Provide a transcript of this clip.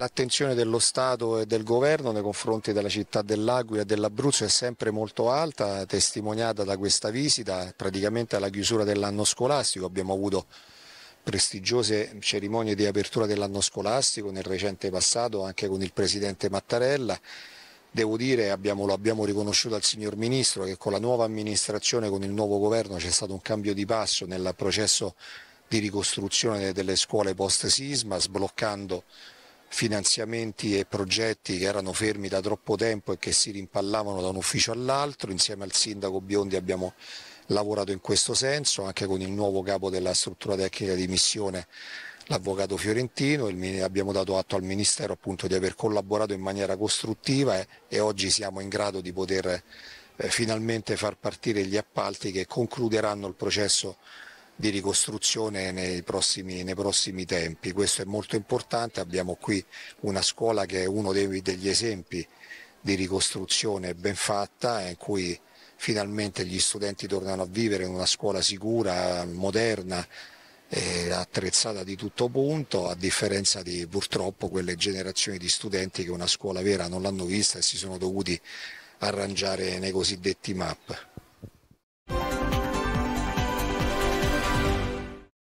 L'attenzione dello Stato e del Governo nei confronti della città dell'Aquila e dell'Abruzzo è sempre molto alta, testimoniata da questa visita, praticamente alla chiusura dell'anno scolastico abbiamo avuto prestigiose cerimonie di apertura dell'anno scolastico nel recente passato anche con il Presidente Mattarella. Devo dire, abbiamo, lo abbiamo riconosciuto al signor Ministro, che con la nuova amministrazione, con il nuovo governo c'è stato un cambio di passo nel processo di ricostruzione delle scuole post-sisma, sbloccando finanziamenti e progetti che erano fermi da troppo tempo e che si rimpallavano da un ufficio all'altro, insieme al sindaco Biondi abbiamo lavorato in questo senso, anche con il nuovo capo della struttura tecnica di missione, l'avvocato Fiorentino, abbiamo dato atto al Ministero appunto di aver collaborato in maniera costruttiva e, e oggi siamo in grado di poter eh, finalmente far partire gli appalti che concluderanno il processo di ricostruzione nei prossimi, nei prossimi, tempi. Questo è molto importante, abbiamo qui una scuola che è uno dei, degli esempi di ricostruzione ben fatta in cui finalmente gli studenti tornano a vivere in una scuola sicura, moderna, eh, attrezzata di tutto punto, a differenza di purtroppo quelle generazioni di studenti che una scuola vera non l'hanno vista e si sono dovuti arrangiare nei cosiddetti MAP.